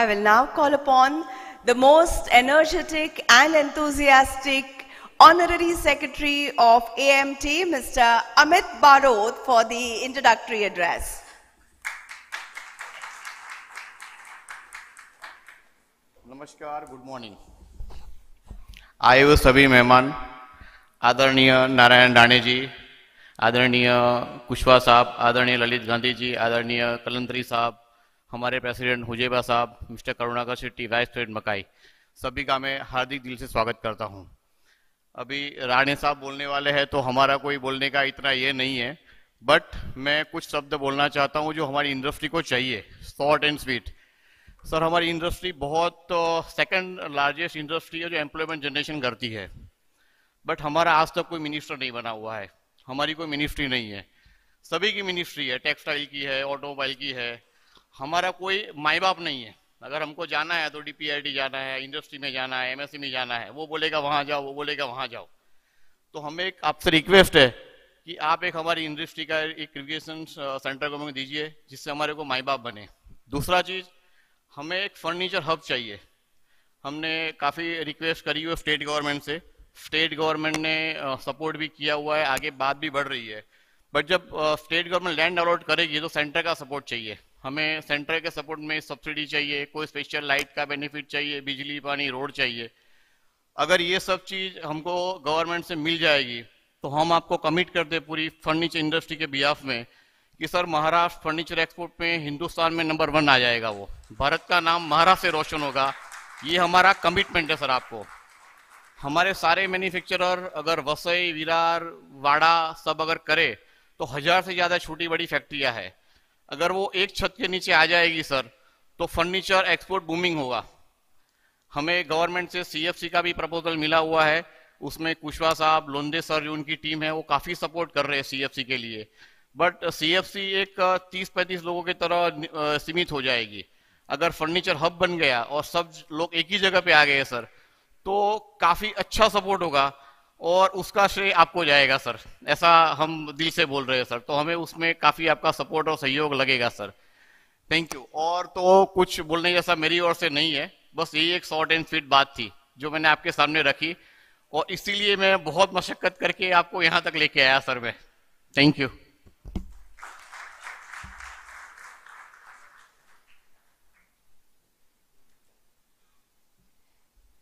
I will now call upon the most energetic and enthusiastic Honorary Secretary of AMT, Mr. Amit Barot, for the introductory address. Namaskar, good morning. Ayu, sabhi mehman, आदरणीय Narayan Rane ji Kushwa Saab, साहब Lalit Gandhiji, Gandhi Kalantri Saab. हमारे president Huzeba साहब mister Karunakar Shetty vice president मकाई सभी का मैं हार्दिक दिल से स्वागत करता हूँ अभी राणे साहब बोलने वाले हैं तो हमारा कोई बोलने का इतना ये नहीं है बट मैं कुछ शब्द बोलना चाहता हूँ जो हमारी इंडस्ट्री को चाहिए शॉर्ट एंड स्वीट सर हमारी इंडस्ट्री बहुत सेकेंड लार्जेस्ट इंडस्ट्री है जो एम्प्लॉयमेंट जनरेशन करती है बट हमारा आज तक कोई मिनिस्टर नहीं बना हुआ है हमारी कोई मिनिस्ट्री नहीं है सभी की मिनिस्ट्री है टेक्सटाइल की है ऑटोमोबाइल की है हमारा कोई माए बाप नहीं है अगर हमको जाना है तो डीपीआईटी जाना है इंडस्ट्री में जाना है एमएससी में जाना है वो बोलेगा वहां जाओ वो बोलेगा वहां जाओ तो हमें एक आपसे रिक्वेस्ट है कि आप एक हमारी इंडस्ट्री का एक क्रिकेशन सेंटर को हमें दीजिए जिससे हमारे को माए बाप बने दूसरा चीज हमें एक फर्नीचर हब चाहिए हमने काफ़ी रिक्वेस्ट करी हुई स्टेट गवर्नमेंट से स्टेट गवर्नमेंट ने सपोर्ट भी किया हुआ है आगे बात भी बढ़ रही है बट जब स्टेट गवर्नमेंट लैंड अलॉट करेगी तो सेंटर का सपोर्ट चाहिए हमें सेंटर के सपोर्ट में सब्सिडी चाहिए कोई स्पेशल लाइट का बेनिफिट चाहिए बिजली पानी रोड चाहिए अगर ये सब चीज़ हमको गवर्नमेंट से मिल जाएगी तो हम आपको कमिट कर दे पूरी फर्नीचर इंडस्ट्री के बिहाफ में कि सर महाराष्ट्र फर्नीचर एक्सपोर्ट में हिंदुस्तान में नंबर वन आ जाएगा वो भारत का नाम महाराष्ट्र से रोशन होगा ये हमारा कमिटमेंट है सर आपको हमारे सारे मैन्युफैक्चरर अगर वसई विरार वाड़ा सब अगर करे तो हजार से ज़्यादा छोटी बड़ी फैक्ट्रियाँ है अगर वो एक छत के नीचे आ जाएगी सर तो फर्नीचर एक्सपोर्ट बूमिंग होगा हमें गवर्नमेंट से सीएफसी का भी प्रपोजल मिला हुआ है उसमें कुशवा साहब लोंदे सर जो उनकी टीम है वो काफ़ी सपोर्ट कर रहे हैं सीएफसी के लिए बट सीएफसी एक 30-35 लोगों की तरह सीमित हो जाएगी अगर फर्नीचर हब बन गया और सब लोग एक ही जगह पे आ गए सर तो काफ़ी अच्छा सपोर्ट होगा और उसका श्रेय आपको जाएगा सर ऐसा हम दिल से बोल रहे हैं सर तो हमें उसमें काफ़ी आपका सपोर्ट और सहयोग लगेगा सर थैंक यू और तो कुछ बोलने जैसा मेरी ओर से नहीं है बस यही एक शॉर्ट एंड स्वीट बात थी जो मैंने आपके सामने रखी और इसीलिए मैं बहुत मशक्क़त करके आपको यहाँ तक लेके आया सर मैं थैंक यू